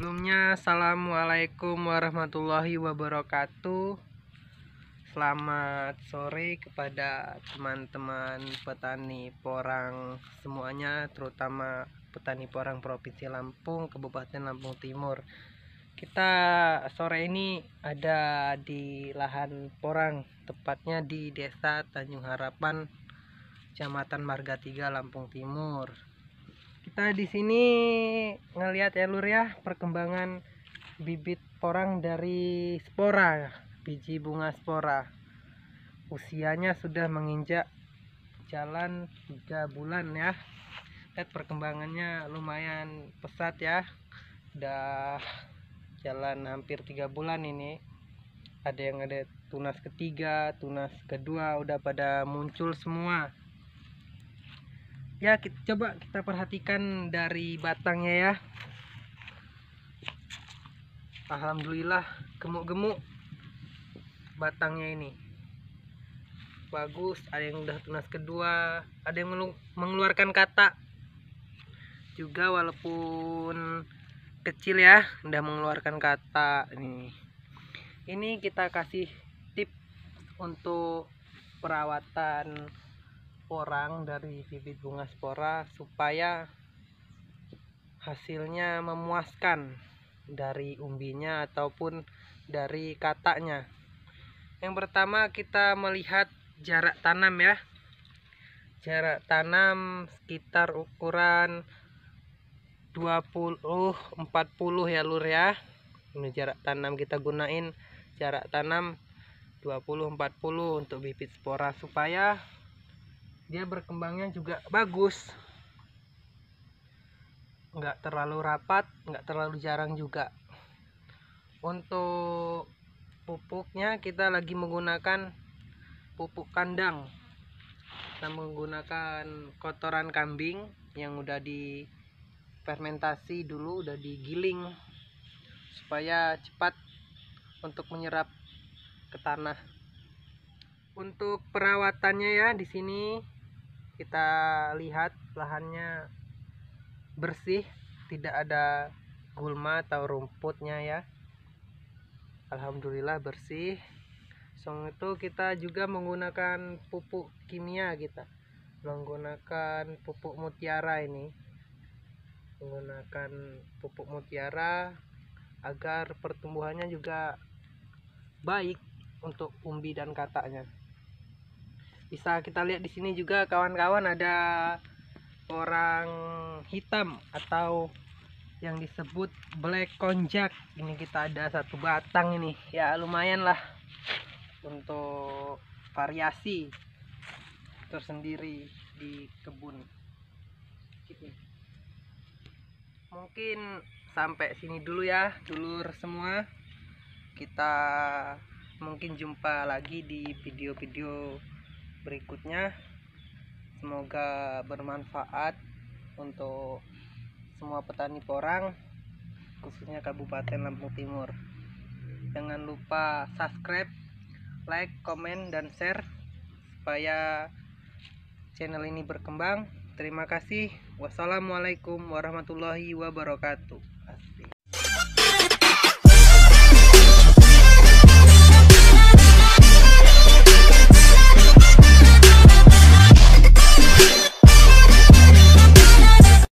Sebelumnya, assalamualaikum warahmatullahi wabarakatuh. Selamat sore kepada teman-teman petani porang semuanya, terutama petani porang Provinsi Lampung, Kabupaten Lampung Timur. Kita sore ini ada di lahan porang, tepatnya di Desa Tanjung Harapan, Kecamatan Marga Tiga, Lampung Timur kita di sini ngelihat ya lur ya perkembangan bibit porang dari spora biji bunga spora usianya sudah menginjak jalan 3 bulan ya lihat perkembangannya lumayan pesat ya udah jalan hampir 3 bulan ini ada yang ada tunas ketiga tunas kedua udah pada muncul semua ya kita, coba kita perhatikan dari batangnya ya Alhamdulillah gemuk-gemuk batangnya ini bagus ada yang udah tunas kedua ada yang mengeluarkan kata juga walaupun kecil ya udah mengeluarkan kata ini ini kita kasih tip untuk perawatan porang dari bibit bunga spora supaya hasilnya memuaskan dari umbinya ataupun dari katanya. yang pertama kita melihat jarak tanam ya jarak tanam sekitar ukuran 20 40 ya lur ya ini jarak tanam kita gunain jarak tanam 20 40 untuk bibit spora supaya dia berkembangnya juga bagus nggak terlalu rapat nggak terlalu jarang juga untuk pupuknya kita lagi menggunakan pupuk kandang kita menggunakan kotoran kambing yang udah di fermentasi dulu udah digiling supaya cepat untuk menyerap ke tanah untuk perawatannya ya di sini kita lihat lahannya bersih tidak ada gulma atau rumputnya ya Alhamdulillah bersih Song itu kita juga menggunakan pupuk kimia kita menggunakan pupuk mutiara ini menggunakan pupuk mutiara agar pertumbuhannya juga baik untuk umbi dan katanya bisa kita lihat di sini juga kawan-kawan ada orang hitam atau yang disebut black konjak ini kita ada satu batang ini ya lumayan lah untuk variasi tersendiri di kebun mungkin sampai sini dulu ya dulur semua kita mungkin jumpa lagi di video-video berikutnya semoga bermanfaat untuk semua petani porang khususnya Kabupaten Lampung Timur jangan lupa subscribe like comment dan share supaya channel ini berkembang terima kasih wassalamualaikum warahmatullahi wabarakatuh